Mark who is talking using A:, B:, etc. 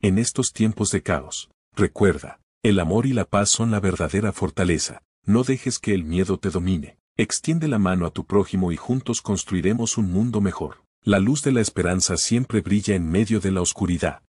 A: en estos tiempos de caos. Recuerda, el amor y la paz son la verdadera fortaleza. No dejes que el miedo te domine. Extiende la mano a tu prójimo y juntos construiremos un mundo mejor. La luz de la esperanza siempre brilla en medio de la oscuridad.